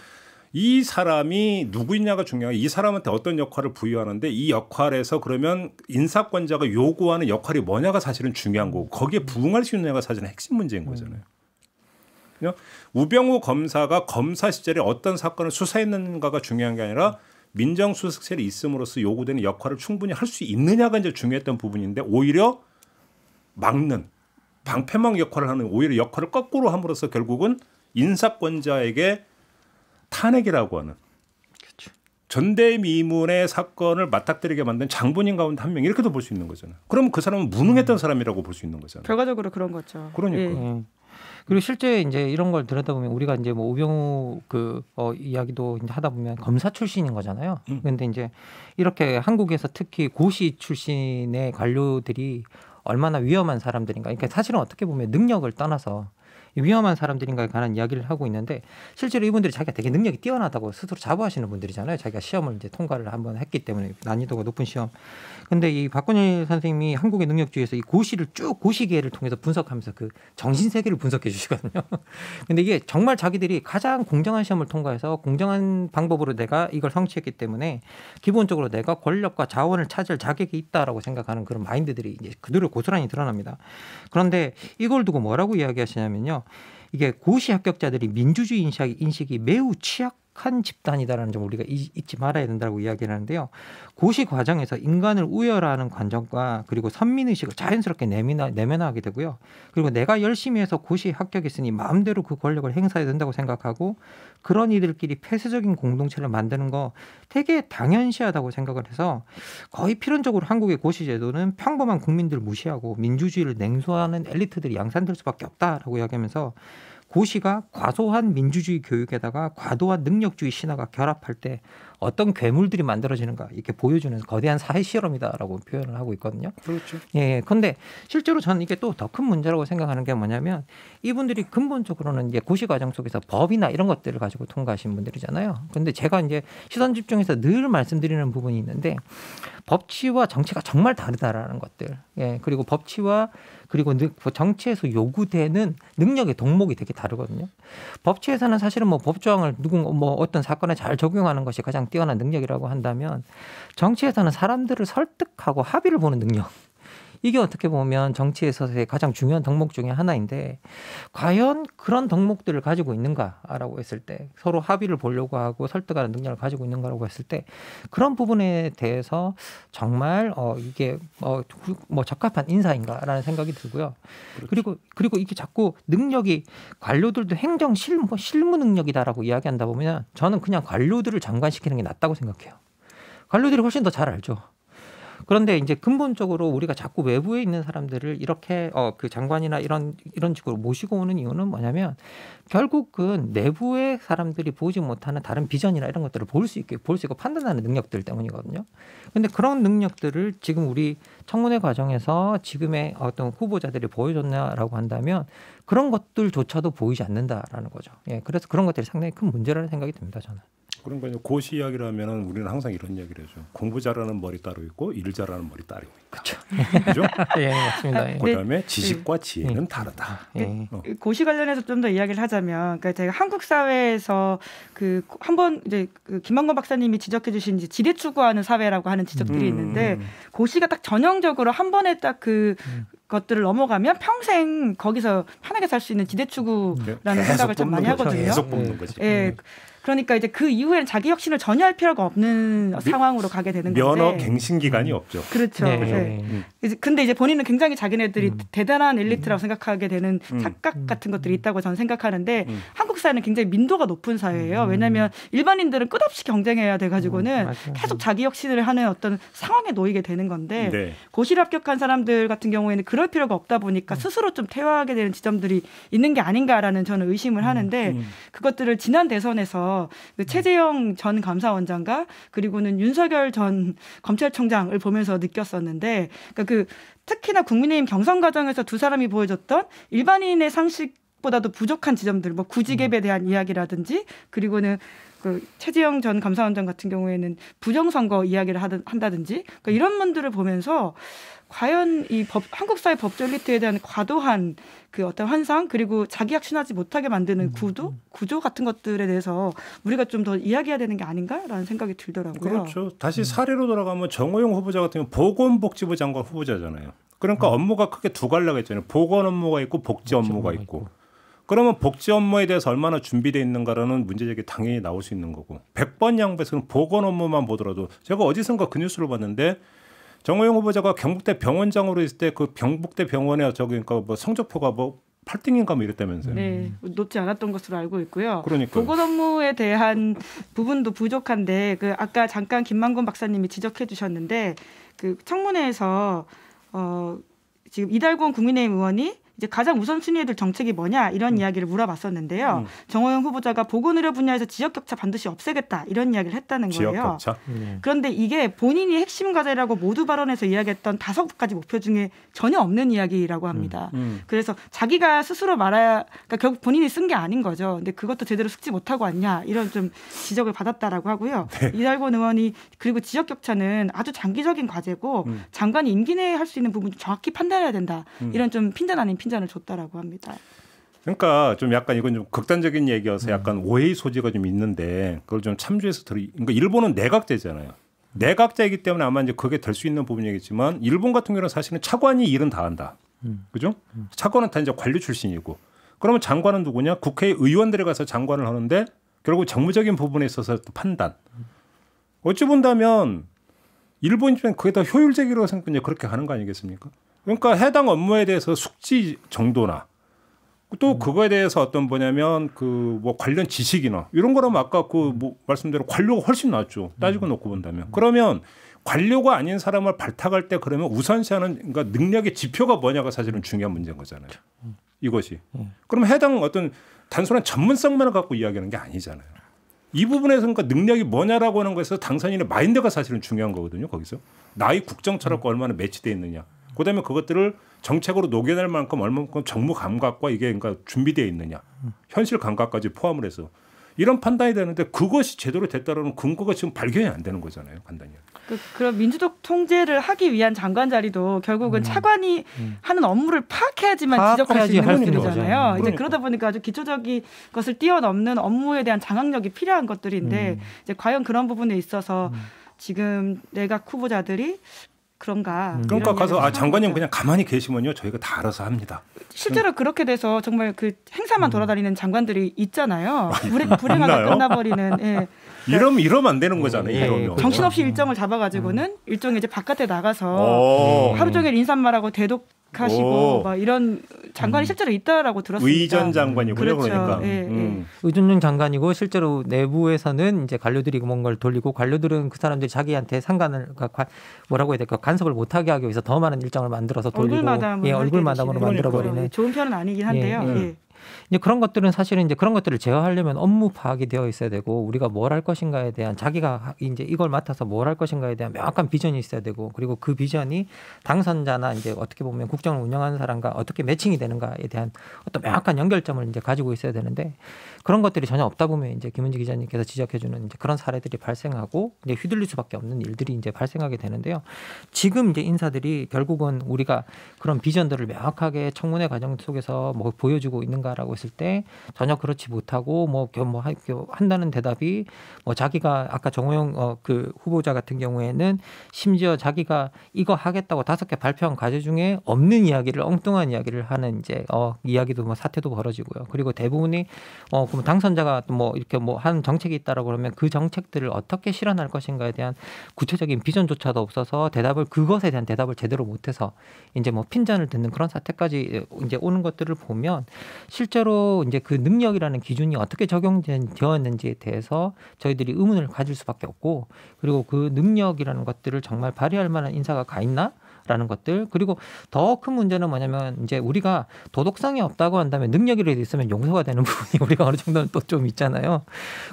이 사람이 누구냐가중요해이 사람한테 어떤 역할을 부여하는데 이 역할에서 그러면 인사권자가 요구하는 역할이 뭐냐가 사실은 중요한 거고 거기에 음. 부응할 수 있느냐가 사실은 핵심 문제인 음. 거잖아요. 음. 우병우 검사가 검사 시절에 어떤 사건을 수사했는가가 중요한 게 아니라 민정수석실이 있음으로써 요구되는 역할을 충분히 할 수 있느냐가 이제 중요했던 부분인데 오히려 막는 방패망 역할을 하는 오히려 역할을 거꾸로 함으로써 결국은 인사권자에게 탄핵이라고 하는 그렇죠. 전대미문의 사건을 맞닥뜨리게 만든 장본인 가운데 한 명 이렇게도 볼 수 있는 거잖아요. 그럼 그 사람은 무능했던 음. 사람이라고 볼 수 있는 거잖아요. 결과적으로 그런 거죠. 그러니까. 예. 예. 그리고 실제 이제 이런 걸 들여다보면 우리가 이제 뭐 우병우 그 어, 이야기도 이제 하다 보면 검사 출신인 거잖아요. 음. 근데 이제 이렇게 한국에서 특히 고시 출신의 관료들이 얼마나 위험한 사람들인가. 그러니까 사실은 어떻게 보면 능력을 떠나서 위험한 사람들인가에 관한 이야기를 하고 있는데 실제로 이분들이 자기가 되게 능력이 뛰어나다고 스스로 자부하시는 분들이잖아요. 자기가 시험을 이제 통과를 한번 했기 때문에 난이도가 높은 시험. 근데 이박근혜 선생님이 한국의 능력주의에서 이 고시를 쭉 고시계를 통해서 분석하면서 그 정신 세계를 분석해 주시거든요. 근데 이게 정말 자기들이 가장 공정한 시험을 통과해서 공정한 방법으로 내가 이걸 성취했기 때문에 기본적으로 내가 권력과 자원을 찾을 자격이 있다라고 생각하는 그런 마인드들이 이제 그대로 고스란히 드러납니다. 그런데 이걸 두고 뭐라고 이야기하시냐면요. 이게 고시 합격자들이 민주주의 인식이 매우 취약 악한 집단이다라는 점 우리가 잊지 말아야 된다고 이야기를 하는데요. 고시 과정에서 인간을 우열하는 관점과 그리고 선민의식을 자연스럽게 내미나, 내면화하게 되고요. 그리고 내가 열심히 해서 고시 합격했으니 마음대로 그 권력을 행사해야 된다고 생각하고 그런 이들끼리 폐쇄적인 공동체를 만드는 거 되게 당연시하다고 생각을 해서 거의 필연적으로 한국의 고시 제도는 평범한 국민들 무시하고 민주주의를 냉소하는 엘리트들이 양산될 수밖에 없다라고 이야기하면서 고시가 과소한 민주주의 교육에다가 과도한 능력주의 신화가 결합할 때 어떤 괴물들이 만들어지는가 이렇게 보여주는 거대한 사회 실험이다라고 표현을 하고 있거든요. 그렇죠. 예. 예. 근데 실제로 저는 이게 또 더 큰 문제라고 생각하는 게 뭐냐면 이분들이 근본적으로는 이제 고시 과정 속에서 법이나 이런 것들을 가지고 통과하신 분들이잖아요. 근데 제가 이제 시선 집중해서 늘 말씀드리는 부분이 있는데 법치와 정치가 정말 다르다라는 것들. 예, 그리고 법치와 그리고 정치에서 요구되는 능력의 덕목이 되게 다르거든요. 법치에서는 사실은 뭐 법조항을 누군 뭐 어떤 사건에 잘 적용하는 것이 가장 뛰어난 능력이라고 한다면 정치에서는 사람들을 설득하고 합의를 보는 능력. 이게 어떻게 보면 정치에서의 가장 중요한 덕목 중의 하나인데 과연 그런 덕목들을 가지고 있는가라고 했을 때 서로 합의를 보려고 하고 설득하는 능력을 가지고 있는가라고 했을 때 그런 부분에 대해서 정말 어 이게 어뭐 뭐 적합한 인사인가라는 생각이 들고요. 그렇죠. 그리고 그리고 이게 자꾸 능력이 관료들도 행정 실무 실무 능력이다라고 이야기한다 보면 저는 그냥 관료들을 장관시키는 게 낫다고 생각해요. 관료들이 훨씬 더 잘 알죠. 그런데 이제 근본적으로 우리가 자꾸 외부에 있는 사람들을 이렇게 어, 그 장관이나 이런 이런 식으로 모시고 오는 이유는 뭐냐면 결국은 내부의 사람들이 보지 못하는 다른 비전이나 이런 것들을 볼 수 있게 볼 수 있고 판단하는 능력들 때문이거든요. 근데 그런 능력들을 지금 우리 청문회 과정에서 지금의 어떤 후보자들이 보여줬냐라고 한다면 그런 것들조차도 보이지 않는다라는 거죠. 예, 그래서 그런 것들이 상당히 큰 문제라는 생각이 듭니다. 저는. 그러니까 고시 이야기를 하면 우리는 항상 이런 이야기를 해죠. 공부 잘하는 머리 따로 있고 일 잘하는 머리 따로 있고. 그렇죠. 그 예, 맞습니다. 예. 그다음에 네. 지식과 음. 지혜는 예. 다르다. 예. 어. 그 고시 관련해서 좀 더 이야기를 하자면, 그러니까 제가 한국 사회에서 그 한번 이제 그 김만건 박사님이 지적해주신 이제 지대 추구하는 사회라고 하는 지적들이 음. 있는데 음. 고시가 딱 전형적으로 한 번에 딱그 음. 것들을 넘어가면 평생 거기서 편하게 살 수 있는 지대추구라는 네. 생각을 참 많이 거죠. 하거든요. 계속 뽑는 거지. 예, 그러니까 이제 그 이후에는 자기 혁신을 전혀 할 필요가 없는 미, 상황으로 가게 되는 면허 건데. 면허 갱신 기간이 없죠. 그렇죠. 네. 네. 네. 근데 이제 본인은 굉장히 자기네들이 음. 대단한 엘리트라고 음. 생각하게 되는 음. 착각 음. 같은 것들이 있다고 저는 생각하는데 음. 한국 사회는 굉장히 민도가 높은 사회예요. 왜냐하면 일반인들은 끝없이 경쟁해야 돼 가지고는 계속 자기 혁신을 하는 어떤 상황에 놓이게 되는 건데 네. 고시 합격한 사람들 같은 경우에는 그럴 필요가 없다 보니까 스스로 좀 퇴화하게 되는 지점들이 있는 게 아닌가라는 저는 의심을 하는데 그것들을 지난 대선에서 그 최재형 전 감사원장과 그리고는 윤석열 전 검찰총장을 보면서 느꼈었는데 그러니까 그 특히나 국민의힘 경선 과정에서 두 사람이 보여줬던 일반인의 상식 보다도 부족한 지점들, 뭐 구직앱에 음. 대한 이야기라든지, 그리고는 그 최재형 전 감사원장 같은 경우에는 부정선거 이야기를 한다든지, 그러니까 이런 분들을 보면서 과연 이 법, 한국 사회 법조 리트에 대한 과도한 그 어떤 환상 그리고 자기 확신하지 못하게 만드는 음, 구도 음. 구조 같은 것들에 대해서 우리가 좀 더 이야기해야 되는 게 아닌가라는 생각이 들더라고요. 그렇죠. 다시 음. 사례로 돌아가면 정호용 후보자 같은 경우 보건복지부 장관 후보자잖아요. 그러니까 어. 업무가 크게 두갈라가 있잖아요. 보건 업무가 있고 복지, 업무가 있고. 그러면 복지 업무에 대해서 얼마나 준비되어 있는가라는 문제제기 당연히 나올 수 있는 거고. 100번 양보해서는 보건 업무만 보더라도 제가 어디선가 그 뉴스를 봤는데 정호영 후보자가 경북대 병원장으로 있을 때 그 경북대 병원에 저기 그니까뭐 성적표가 뭐 8등인가 뭐 이랬다면서요. 네, 음. 높지 않았던 것으로 알고 있고요. 그러니까 보건 업무에 대한 부분도 부족한데 그 아까 잠깐 김만곤 박사님이 지적해 주셨는데 그 청문회에서 어 지금 이달곤 국민의힘 의원이 이제 가장 우선순위에 들 정책이 뭐냐 이런 음. 이야기를 물어봤었는데요. 음. 정호영 후보자가 보건의료 분야에서 지역 격차 반드시 없애겠다 이런 이야기를 했다는 거예요. 격차? 네. 그런데 이게 본인이 핵심 과제라고 모두 발언에서 이야기했던 다섯 가지 목표 중에 전혀 없는 이야기라고 합니다. 음. 음. 그래서 자기가 스스로 말해야 그러니까 결국 본인이 쓴 게 아닌 거죠. 근데 그것도 제대로 숙지 못하고 왔냐 이런 좀 지적을 받았다라고 하고요. 네. 이달곤 의원이 그리고 지역 격차는 아주 장기적인 과제고 음. 장관이 임기 내에 할 수 있는 부분 정확히 판단해야 된다 음. 이런 좀 핀잔 아닌 핀 칭찬을 줬다라고 합니다. 그러니까 좀 약간 이건 좀 극단적인 얘기여서 약간 음. 오해의 소지가 좀 있는데 그걸 좀 참조해서 들이. 그러니까 일본은 내각제잖아요. 내각제이기 때문에 아마 이제 그게 될 수 있는 부분이겠지만 일본 같은 경우는 사실은 차관이 일은 다 한다. 음. 그죠? 음. 차관은 다 이제 관료 출신이고 그러면 장관은 누구냐? 국회 의원들에 가서 장관을 하는데 결국 정무적인 부분에 있어서 판단. 어찌 본다면 일본 입에 그게 더 효율적이라고 생각하냐 그렇게 하는 거 아니겠습니까? 그러니까 해당 업무에 대해서 숙지 정도나 또 음. 그거에 대해서 어떤 뭐냐면 그 뭐 관련 지식이나 이런 거라면 아까 그 뭐 말씀대로 관료가 훨씬 낫죠 따지고 음. 놓고 본다면 음. 그러면 관료가 아닌 사람을 발탁할 때 그러면 우선시하는 그러니까 능력의 지표가 뭐냐가 사실은 중요한 문제인 거잖아요 이것이 그럼 해당 어떤 단순한 전문성만을 갖고 이야기하는 게 아니잖아요 이 부분에서 그러니까 능력이 뭐냐라고 하는 것에서 당선인의 마인드가 사실은 중요한 거거든요 거기서 나의 국정 철학과 얼마나 매치돼 있느냐 그다음에 그것들을 정책으로 녹여낼 만큼 얼마만큼 정무 감각과 이게 그러니까 준비되어 있느냐 현실 감각까지 포함을 해서 이런 판단이 되는데 그것이 제대로 됐다라는 근거가 지금 발견이 안 되는 거잖아요 간단히. 그, 그럼 민주적 통제를 하기 위한 장관 자리도 결국은 음. 차관이 음. 하는 업무를 파악해야지만 파악해야지 지적할 수 있는 것들이잖아요. 그러니까. 이제 그러다 보니까 아주 기초적인 것을 뛰어넘는 업무에 대한 장악력이 필요한 것들인데 음. 이제 과연 그런 부분에 있어서 음. 지금 내각 후보자들이 그런가. 음. 그러니까 가서 아 장관님 그냥 가만히 계시면요 저희가 다 알아서 합니다. 실제로 음. 그렇게 돼서 정말 그 행사만 음. 돌아다니는 장관들이 있잖아요. 불행, 불행하다 끝나버리는. 예. 이러면 이러면 안 되는 거잖아요. 네. 이러면. 정신없이 일정을 잡아가지고는 일정 이제 바깥에 나가서 하루 종일 인사말하고 대독 가시고막 이런 장관이 음. 실제로 있다라고 들었습니다. 의전 장관이군요, 그렇죠. 그렇죠. 그러니까 예, 예. 음. 예. 의전용 장관이고 실제로 내부에서는 이제 관료들이 뭔가를 돌리고 관료들은 그 사람들이 자기한테 상관을 그러니까 뭐라고 해야 될까 간섭을 못하게 하기 위해서 더 많은 일정을 만들어서 돌리고 얼굴마담 예, 얼굴마담으 만들어 버리는 그러니까. 좋은 편은 아니긴 한데요. 예. 예. 예. 이제 그런 것들은 사실은 이제 그런 것들을 제어하려면 업무 파악이 되어 있어야 되고 우리가 뭘 할 것인가에 대한 자기가 이제 이걸 맡아서 뭘 할 것인가에 대한 명확한 비전이 있어야 되고 그리고 그 비전이 당선자나 이제 어떻게 보면 국정을 운영하는 사람과 어떻게 매칭이 되는가에 대한 어떤 명확한 연결점을 이제 가지고 있어야 되는데 그런 것들이 전혀 없다 보면 이제 김은지 기자님께서 지적해주는 이제 그런 사례들이 발생하고 이제 휘둘릴 수밖에 없는 일들이 이제 발생하게 되는데요. 지금 이제 인사들이 결국은 우리가 그런 비전들을 명확하게 청문회 과정 속에서 뭐 보여주고 있는가라고 했을 때 전혀 그렇지 못하고 뭐, 뭐 한다는 대답이 뭐 자기가 아까 정호영 어, 그 후보자 같은 경우에는 심지어 자기가 이거 하겠다고 다섯 개 발표한 과제 중에 없는 이야기를 엉뚱한 이야기를 하는 이제 어 이야기도 뭐 사태도 벌어지고요. 그리고 대부분이 어 놓고 당선자가 뭐 이렇게 뭐 한 정책이 있다라고 그러면 그 정책들을 어떻게 실현할 것인가에 대한 구체적인 비전조차도 없어서 대답을 그것에 대한 대답을 제대로 못해서 이제 뭐 핀잔을 듣는 그런 사태까지 이제 오는 것들을 보면 실제로 이제 그 능력이라는 기준이 어떻게 적용되었는지에 대해서 저희들이 의문을 가질 수밖에 없고 그리고 그 능력이라는 것들을 정말 발휘할 만한 인사가 가 있나? 라는 것들 그리고 더 큰 문제는 뭐냐면 이제 우리가 도덕성이 없다고 한다면 능력이라도 있으면 용서가 되는 부분이 우리가 어느 정도는 또 좀 있잖아요.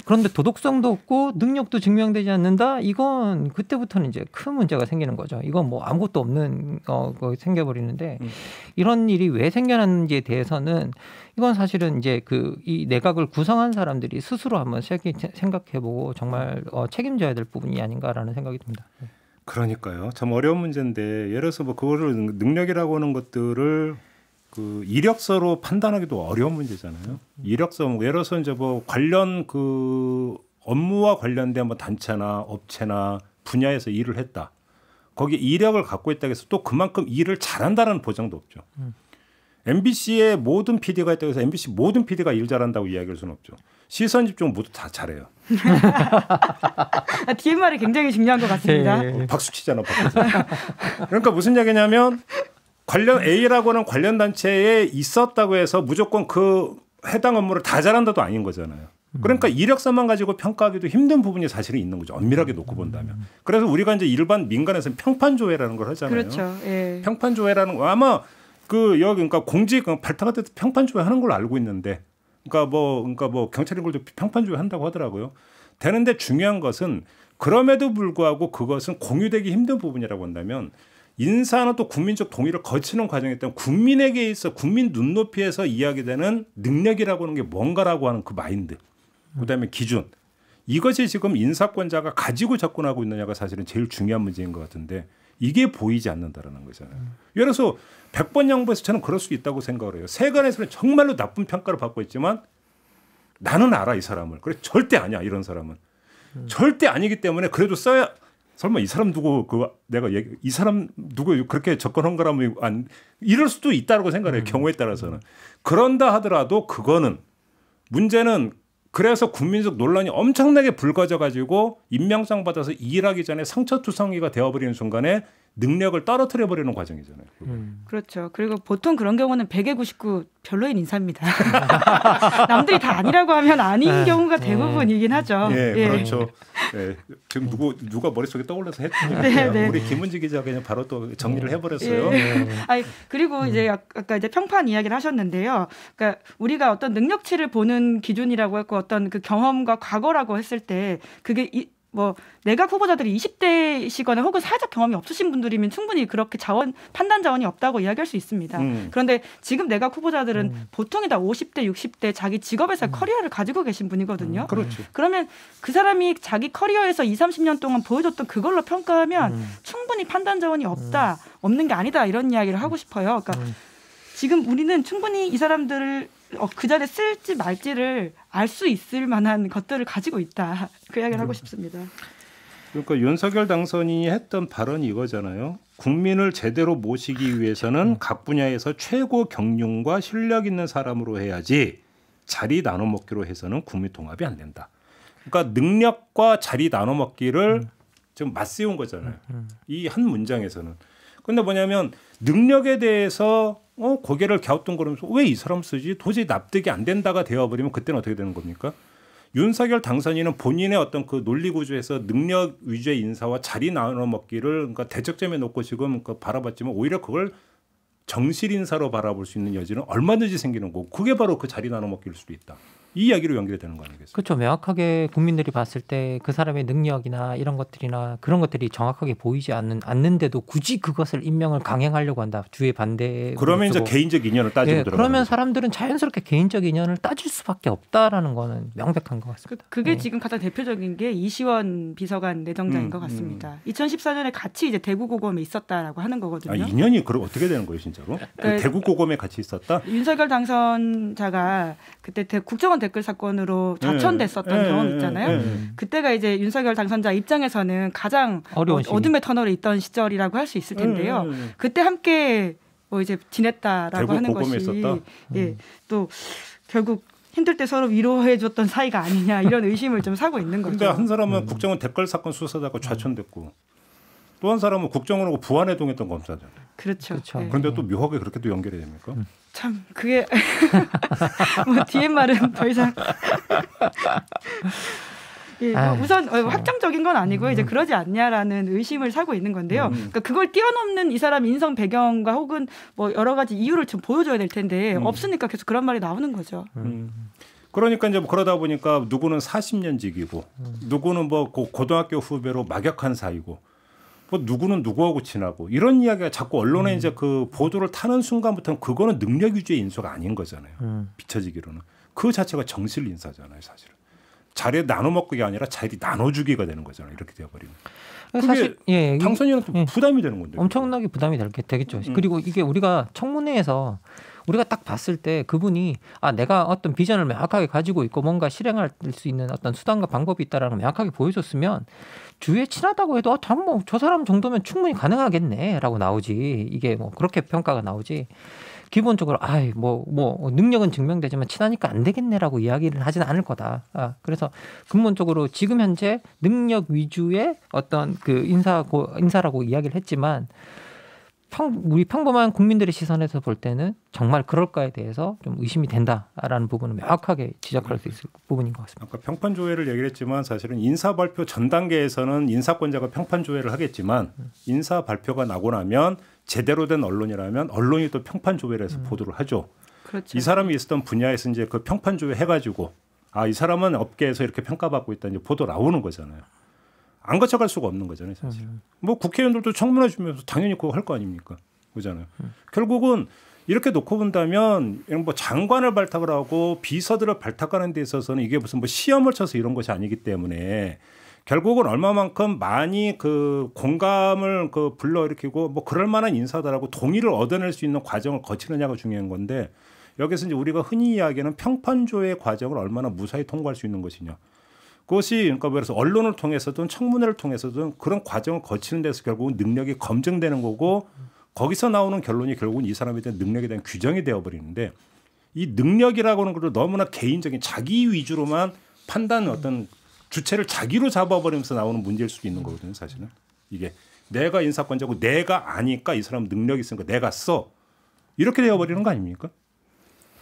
그런데 도덕성도 없고 능력도 증명되지 않는다. 이건 그때부터는 이제 큰 문제가 생기는 거죠. 이건 뭐 아무것도 없는 어 그 생겨버리는데 음. 이런 일이 왜 생겨났는지에 대해서는 이건 사실은 이제 그 이 내각을 구성한 사람들이 스스로 한번 생각해보고 정말 어 책임져야 될 부분이 아닌가라는 생각이 듭니다. 네. 그러니까요. 참 어려운 문제인데 예를 들어서 뭐 그거를 능력이라고 하는 것들을 그 이력서로 판단하기도 어려운 문제잖아요. 이력서 뭐 예를 들어서 이제 뭐 관련 그 업무와 관련된 뭐 단체나 업체나 분야에서 일을 했다. 거기 이력을 갖고 있다고 해서 또 그만큼 일을 잘한다는 보장도 없죠. 음. MBC의 모든 PD가 있다고 해서 MBC 모든 PD가 일 잘한다고 이야기할 수는 없죠. 시선 집중 모두 다 잘해요. 아, DMR이 굉장히 중요한 것 같습니다. 네. 박수 치잖아. 그러니까 무슨 얘기냐면 관련 A라고는 하 관련 단체에 있었다고 해서 무조건 그 해당 업무를 다 잘한다도 아닌 거잖아요. 음. 그러니까 이력서만 가지고 평가하기도 힘든 부분이 사실은 있는 거죠. 엄밀하게 놓고 음. 본다면. 그래서 우리가 이제 일반 민간에서는 평판조회라는 걸 하잖아요. 그렇죠. 예. 평판조회라는 거 아마 그 여기 그러니까 공직 발탁할 때도 평판조회 하는 걸로 알고 있는데 그러니까 뭐 그러니까 뭐 경찰인 걸도 평판주의 한다고 하더라고요. 되는데 중요한 것은 그럼에도 불구하고 그것은 공유되기 힘든 부분이라고 한다면 인사나 또 국민적 동의를 거치는 과정에 따른 국민에게 있어 국민 눈높이에서 이야기되는 능력이라고 하는 게 뭔가라고 하는 그 마인드 그다음에 기준 이것이 지금 인사권자가 가지고 접근하고 있느냐가 사실은 제일 중요한 문제인 것 같은데 이게 보이지 않는다라는 거잖아요. 예를 들어서 100번 양보해서 저는 그럴 수 있다고 생각을 해요. 세간에서는 정말로 나쁜 평가를 받고 있지만 나는 알아 이 사람을. 그래 절대 아니야 이런 사람은. 음. 절대 아니기 때문에 그래도 써야 설마 이 사람 누구 그 내가 얘기, 이 사람 누구 그렇게 접근한 거라면 안 이럴 수도 있다고 생각해요. 음. 경우에 따라서는. 그런다 하더라도 그거는 문제는 그래서 국민적 논란이 엄청나게 불거져 가지고 임명장 받아서 일하기 전에 상처투성이가 되어버리는 순간에 능력을 떨어뜨려 버리는 과정이잖아요. 음. 그렇죠. 그리고 보통 그런 경우는 199 별로인 인사입니다. 남들이 다 아니라고 하면 아닌 네. 경우가 네. 대부분이긴 네. 하죠. 예, 예. 그렇죠. 예. 지금 누구 누가 머릿속에 떠올라서 했더니 네, 네, 우리 김은지 기자 그냥 바로 또 정리를 네. 해 버렸어요. 예. 아니, 그리고 이제 아까 이제 평판 이야기를 하셨는데요. 그러니까 우리가 어떤 능력치를 보는 기준이라고 했고 어떤 그 경험과 과거라고 했을 때 그게 이, 뭐 내각 후보자들이 20대시거나 혹은 사회적 경험이 없으신 분들이면 충분히 그렇게 자원 판단 자원이 없다고 이야기할 수 있습니다. 음. 그런데 지금 내각 후보자들은 음. 보통이 다 50대, 60대 자기 직업에서 음. 커리어를 가지고 계신 분이거든요. 음, 그렇죠. 그러면 그 사람이 자기 커리어에서 2, 30년 동안 보여줬던 그걸로 평가하면 음. 충분히 판단 자원이 음. 없다, 없는 게 아니다 이런 이야기를 하고 싶어요. 그러니까 지금 우리는 충분히 이 사람들을 어, 그 자리에 쓸지 말지를 알 수 있을 만한 것들을 가지고 있다. 그 이야기를 하고 음. 싶습니다. 그러니까 윤석열 당선인이 했던 발언이 이거잖아요. 국민을 제대로 모시기 아, 위해서는 그렇죠. 각 분야에서 최고 경륜과 실력 있는 사람으로 해야지 자리 나눠 먹기로 해서는 국민 통합이 안 된다. 그러니까 능력과 자리 나눠 먹기를 음. 좀 맞세운 거잖아요. 음, 이한 문장에서는. 근데 뭐냐면 능력에 대해서 어, 고개를 갸우뚱거리면서 왜 이 사람 쓰지? 도저히 납득이 안 된다가 되어버리면 그때는 어떻게 되는 겁니까? 윤석열 당선인은 본인의 어떤 그 논리 구조에서 능력 위주의 인사와 자리 나눠 먹기를 그러니까 대적점에 놓고 지금 그 바라봤지만 오히려 그걸 정실 인사로 바라볼 수 있는 여지는 얼마든지 생기는 거고 그게 바로 그 자리 나눠 먹기일 수도 있다. 이 이야기로 연결되는 거 아니겠습니까? 그렇죠. 명확하게 국민들이 봤을 때 그 사람의 능력이나 이런 것들이나 그런 것들이 정확하게 보이지 않는 않는데도 굳이 그것을 임명을 강행하려고 한다. 주의 반대. 그러면 이제 개인적 인연을 따지고 예, 그러면 사람들은 자연스럽게 개인적 인연을 따질 수밖에 없다라는 거는 명백한 것 같습니다. 그, 그게 예. 지금 가장 대표적인 게 이시원 비서관 내정자인 음, 것 같습니다. 음. 2014년에 같이 이제 대구고검에 있었다라고 하는 거거든요. 아, 인연이 그럼 어떻게 되는 거예요, 진짜로? 네. 대구고검에 같이 있었다? 윤석열 당선자가 그때 국정원 이태원 댓글 사건으로 좌천됐었던 예. 네. 예, 경험 예, 있잖아요. 네. 그때가 이제 윤석열 당선자 입장에서는 가장 어려운 어, 시 어둠의 터널에 있던 시절이라고 할 수 있을 음, 텐데요. 네. 그때 함께 뭐 이제 지냈다라고 하는 것이 있었다? 예. 또 결국 힘들 때 서로 위로해줬던 사이가 아니냐 이런 의심을 좀 사고 있는 거죠. 근데 한 사람은 국정원 댓글 사건 수사다가 좌천됐고 또한 사람은 국정원하고 부안에 동했던 검사잖아요. 그렇죠. 그렇죠. 예. 그런데 또 묘하게 그렇게 또 연결이 됩니까? 음. 참 그게 뭐 뒤에 말은 더 이상 예, 뭐 우선 어, 확정적인 건 아니고요. 이제 음. 그러지 않냐라는 의심을 사고 있는 건데요. 음. 그러니까 그걸 뛰어넘는 이 사람 인성 배경과 혹은 뭐 여러 가지 이유를 좀 보여줘야 될 텐데 음. 없으니까 계속 그런 말이 나오는 거죠. 음. 그러니까 이제 뭐 그러다 보니까 누구는 40년 직이고 누구는 뭐 고등학교 후배로 막역한 사이고 뭐 누구는 누구하고 친하고 이런 이야기가 자꾸 언론에 음. 이제 그 보도를 타는 순간부터는 그거는 능력 위주의 인수가 아닌 거잖아요. 음. 비춰지기로는 그 자체가 정실 인사잖아요, 사실은. 자리에 나눠 먹기가 아니라 자리 나눠주기가 되는 거잖아요. 이렇게 돼버리면 사실 예, 예 당선인한테 예, 부담이 되는 건데. 엄청나게 부담이 될 게 되겠죠. 음. 그리고 이게 우리가 청문회에서 우리가 딱 봤을 때 그분이 아 내가 어떤 비전을 명확하게 가지고 있고 뭔가 실행할 수 있는 어떤 수단과 방법이 있다라는 걸 명확하게 보여줬으면 주위에 친하다고 해도 아, 참뭐저 사람 정도면 충분히 가능하겠네라고 나오지 이게 뭐 그렇게 평가가 나오지 기본적으로 아이 뭐뭐 뭐 능력은 증명되지만 친하니까 안 되겠네라고 이야기를 하진 않을 거다. 아, 그래서 근본적으로 지금 현재 능력 위주의 어떤 그 인사 고 인사라고 이야기를 했지만 평, 우리 평범한 국민들의 시선에서 볼 때는 정말 그럴까에 대해서 좀 의심이 된다라는 부분을 명확하게 지적할 수 있을 부분인 것 같습니다. 아까 평판 조회를 얘기를 했지만 사실은 인사 발표 전 단계에서는 인사권자가 평판 조회를 하겠지만 음. 인사 발표가 나고 나면 제대로 된 언론이라면 언론이 또 평판 조회를 해서 음. 보도를 하죠. 그렇죠. 이 사람이 있었던 분야에서 이제 그 평판 조회 해가지고 아 이 사람은 업계에서 이렇게 평가받고 있다 이제 보도 나오는 거잖아요. 안 거쳐갈 수가 없는 거잖아요, 사실. 음. 음. 뭐 국회의원들도 청문회 주면서 당연히 그거 할 거 아닙니까? 그잖아요. 음. 결국은 이렇게 놓고 본다면 뭐 장관을 발탁을 하고 비서들을 발탁하는 데 있어서는 이게 무슨 뭐 시험을 쳐서 이런 것이 아니기 때문에 결국은 얼마만큼 많이 그 공감을 그 불러일으키고 뭐 그럴 만한 인사들하고 동의를 얻어낼 수 있는 과정을 거치느냐가 중요한 건데 여기서 이제 우리가 흔히 이야기하는 평판조의 과정을 얼마나 무사히 통과할 수 있는 것이냐. 그것이 그러니까 그래서 뭐 언론을 통해서든 청문회를 통해서든 그런 과정을 거치는 데서 결국은 능력이 검증되는 거고 거기서 나오는 결론이 결국은 이 사람에 대한 능력에 대한 규정이 되어버리는데 이 능력이라고 하는 것을 너무나 개인적인 자기 위주로만 판단 어떤 주체를 자기로 잡아버리면서 나오는 문제일 수도 있는 거거든요 사실은 이게 내가 인사권자고 내가 아니까 이 사람 능력이 있으니까 내가 써 이렇게 되어버리는 거 아닙니까?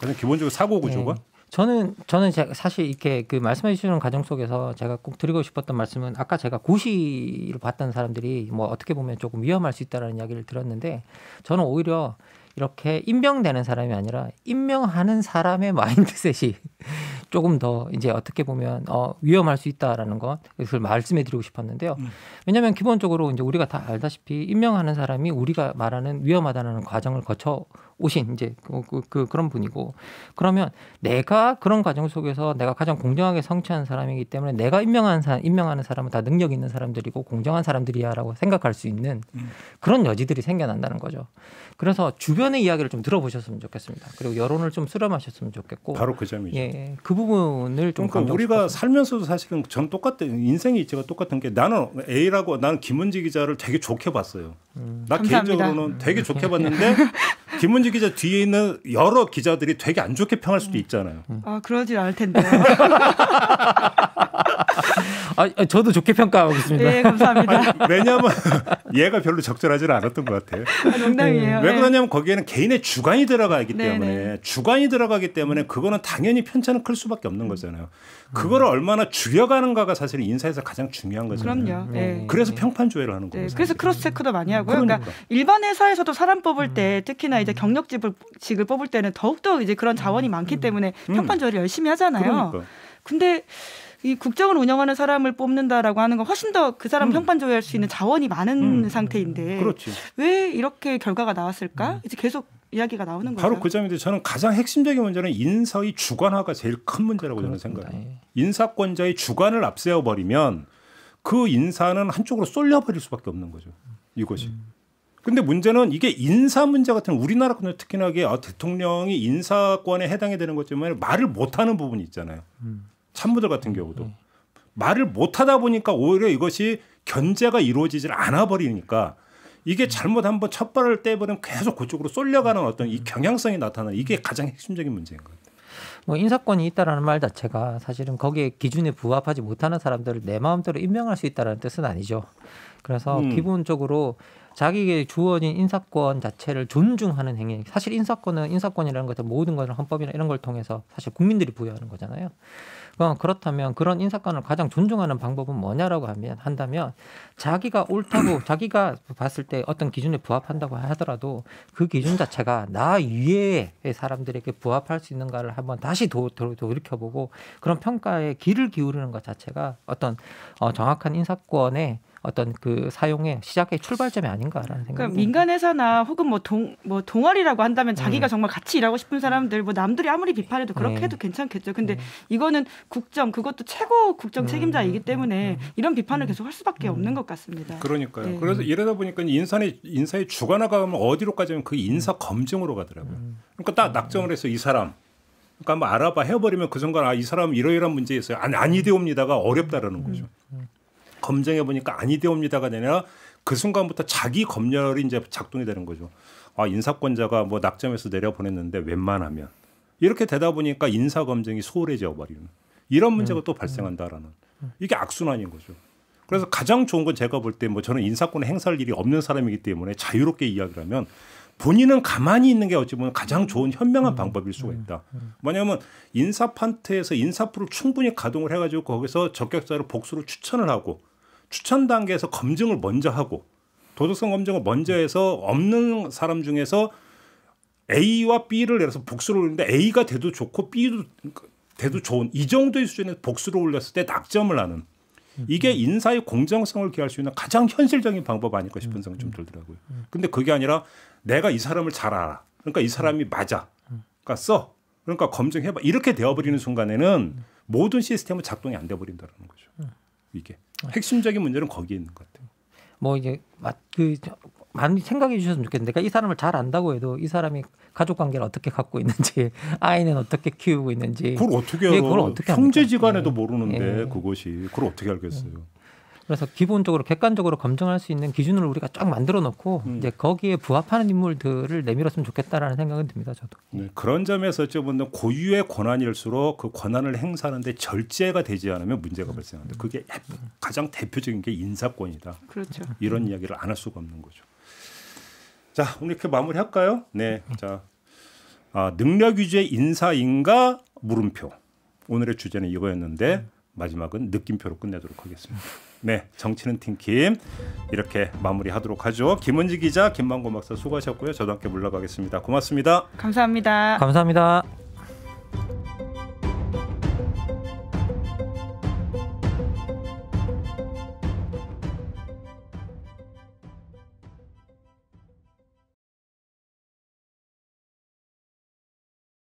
가장 기본적으로 사고 구조가 네. 저는 저는 제가 사실 이렇게 그 말씀해 주시는 과정 속에서 제가 꼭 드리고 싶었던 말씀은 아까 제가 고시를 봤던 사람들이 뭐 어떻게 보면 조금 위험할 수 있다라는 이야기를 들었는데 저는 오히려 이렇게 임명되는 사람이 아니라 임명하는 사람의 마인드셋이 조금 더 이제 어떻게 보면 어 위험할 수 있다라는 것 그걸 말씀해 드리고 싶었는데요. 음. 왜냐하면 기본적으로 이제 우리가 다 알다시피 임명하는 사람이 우리가 말하는 위험하다는 과정을 거쳐 오신 이제 그, 그, 그, 그런 분이고 그러면 내가 그런 과정 속에서 내가 가장 공정하게 성취한 사람이기 때문에 내가 임명한 사 임명하는 사람은 다 능력 있는 사람들이고 공정한 사람들이야라고 생각할 수 있는 음. 그런 여지들이 생겨난다는 거죠. 그래서 주변의 이야기를 좀 들어보셨으면 좋겠습니다. 그리고 여론을 좀수렴마셨으면 좋겠고 바로 그 점이죠. 예, 예. 그 부분을 좀 그러니까 우리가 살면서도 사실은 전 똑같은 인생이 제가 똑같은 게 나는 A라고 나는 김은지 기자를 되게 좋게 봤어요. 음, 나 감사합니다. 개인적으로는 되게 좋게 음. 봤는데 김은지 신문지 기자 뒤에 있는 여러 기자들이 되게 안 좋게 평할 수도 음. 있잖아요. 아 그러질 않을 텐데. 아, 아, 저도 좋게 평가하고 있습니다. 예, 감사합니다. 아니, 왜냐하면 얘가 별로 적절하진 않았던 것 같아요. 아, 농담이에요. 왜 네. 그러냐면 거기에는 개인의 주관이 들어가기 네, 때문에 네네. 주관이 들어가기 때문에 그거는 당연히 편차는 클 수밖에 없는 거잖아요. 그거 음. 얼마나 줄여가는가가 사실 인사에서 가장 중요한 거잖아요. 그럼요. 음. 네. 그래서 평판 조회를 하는 거예요. 네. 그래서 크로스 체크도 많이 하고요. 그러니까. 그러니까 일반 회사에서도 사람 뽑을 때 음. 특히나 이제 음. 경력직을 뽑을 때는 더욱더 이제 그런 자원이 많기 때문에 평판 조회를 열심히 하잖아요. 그러니까. 근데 이 국정을 운영하는 사람을 뽑는다라고 하는 건 훨씬 더 그 사람 음. 평판 조회할 수 있는 음. 자원이 많은 음. 상태인데 그렇지. 왜 이렇게 결과가 나왔을까? 음. 이제 계속 이야기가 나오는 거죠. 바로 그 점인데 저는 가장 핵심적인 문제는 인사의 주관화가 제일 큰 문제라고 그렇구나. 저는 생각해요. 인사권자의 주관을 앞세워 버리면 그 인사는 한쪽으로 쏠려 버릴 수밖에 없는 거죠. 이것이. 음. 근데 문제는 이게 인사 문제 같은 우리나라 건 특히나 이게 아, 대통령이 인사권에 해당이 되는 것 때문에 말을 못하는 부분이 있잖아요. 음. 참모들 같은 경우도 음. 말을 못하다 보니까 오히려 이것이 견제가 이루어지질 않아 버리니까 이게 음. 잘못 한번 첫발을 떼버리면 계속 그쪽으로 쏠려가는 음. 어떤 이 경향성이 나타나는 이게 가장 핵심적인 문제인 것 같아요. 뭐 인사권이 있다라는 말 자체가 사실은 거기에 기준에 부합하지 못하는 사람들을 내 마음대로 임명할 수 있다라는 뜻은 아니죠. 그래서 음. 기본적으로 자기에게 주어진 인사권 자체를 존중하는 행위. 사실 인사권은 인사권이라는 것은 모든 것을 헌법이나 이런 걸 통해서 사실 국민들이 부여하는 거잖아요. 어, 그렇다면 그 그런 인사권을 가장 존중하는 방법은 뭐냐라고 하면 한다면 자기가 옳다고 자기가 봤을 때 어떤 기준에 부합한다고 하더라도 그 기준 자체가 나 위에 사람들에게 부합할 수 있는가를 한번 다시 도, 도, 돌이켜보고 그런 평가에 귀를 기울이는 것 자체가 어떤 어, 정확한 인사권에 어떤 그 사용의 시작의 출발점이 아닌가라는 생각이 그러니까 민간 회사나 혹은 뭐동뭐 뭐 동아리라고 한다면 음. 자기가 음. 정말 같이 일하고 싶은 사람들 뭐 남들이 아무리 비판해도 그렇게 네. 해도 괜찮겠죠. 근데 네. 이거는 국정 그것도 최고 국정 음. 책임자이기 때문에 음. 이런 비판을 계속 할 수밖에 없는 것 같습니다. 그러니까요. 네. 그래서 이러다 보니까 인사의 인사의 주관화 가면 어디로까지 면그 인사 검증으로 가더라고요. 그러니까 딱 낙정을 해서 이 사람 그러니까 뭐 알아봐 해버리면 그 순간 아이 사람 이러이러한 문제 있어요. 아니 아니되옵니다가 어렵다라는 거죠. 검증해 보니까 아니되옵니다가 되냐 그 순간부터 자기 검열이 이제 작동이 되는 거죠. 아 인사권자가 뭐 낙점해서 내려보냈는데 웬만하면 이렇게 되다 보니까 인사 검증이 소홀해져 버리는 이런 문제가 음. 또 발생한다라는 음. 이게 악순환인 거죠. 그래서 가장 좋은 건 제가 볼 때 뭐 저는 인사권 행사할 일이 없는 사람이기 때문에 자유롭게 이야기를 하면 본인은 가만히 있는 게 어찌 보면 가장 음. 좋은 현명한 음, 방법일 수가 음. 있다. 음. 뭐냐면 인사 판트에서 인사프을 충분히 가동을 해가지고 거기서 적격자로 복수를 추천을 하고 추천 단계에서 검증을 먼저 하고 도덕성 검증을 먼저 해서 없는 사람 중에서 A와 B를 내려서 복수를 올리는데 A가 돼도 좋고 B도 돼도 좋은 이 정도의 수준의 복수를 올렸을 때 낙점을 하는 이게 인사의 공정성을 기할 수 있는 가장 현실적인 방법 아닐까 싶은 생각이 좀 들더라고요. 근데 그게 아니라 내가 이 사람을 잘 알아. 그러니까 이 사람이 맞아. 그러니까 써. 그러니까 검증해봐. 이렇게 되어버리는 순간에는 모든 시스템은 작동이 안되어버린다는 거죠. 이게 핵심적인 문제는 거기에 있는 것 같아요. 뭐 이제 그 많이 생각해 주셨으면 좋겠는데 그러니까 이 사람을 잘 안다고 해도 이 사람이 가족 관계를 어떻게 갖고 있는지 아이는 어떻게 키우고 있는지 그걸 어떻게 예, 그걸 어떻게 형제지간에도 예. 모르는데 예. 그것이 그걸 어떻게 알겠어요. 예. 그래서 기본적으로 객관적으로 검증할 수 있는 기준을 우리가 쫙 만들어 놓고 음. 이제 거기에 부합하는 인물들을 내밀었으면 좋겠다라는 생각은 듭니다. 저도. 네, 그런 점에서 어쩌면 고유의 권한일수록 그 권한을 행사하는데 절제가 되지 않으면 문제가 발생한다. 음. 그게 음. 가장 대표적인 게 인사권이다. 그렇죠. 이런 음. 이야기를 안 할 수가 없는 거죠. 자, 오늘 이렇게 마무리할까요? 네, 자, 아, 능력 위주의 인사인가 물음표. 오늘의 주제는 이거였는데. 마지막은 느낌표로 끝내도록 하겠습니다. 네, 정치는 팀킴 이렇게 마무리하도록 하죠. 김은지 기자, 김만고 박사 수고하셨고요. 저도 함께 물러가겠습니다. 고맙습니다. 감사합니다. 감사합니다.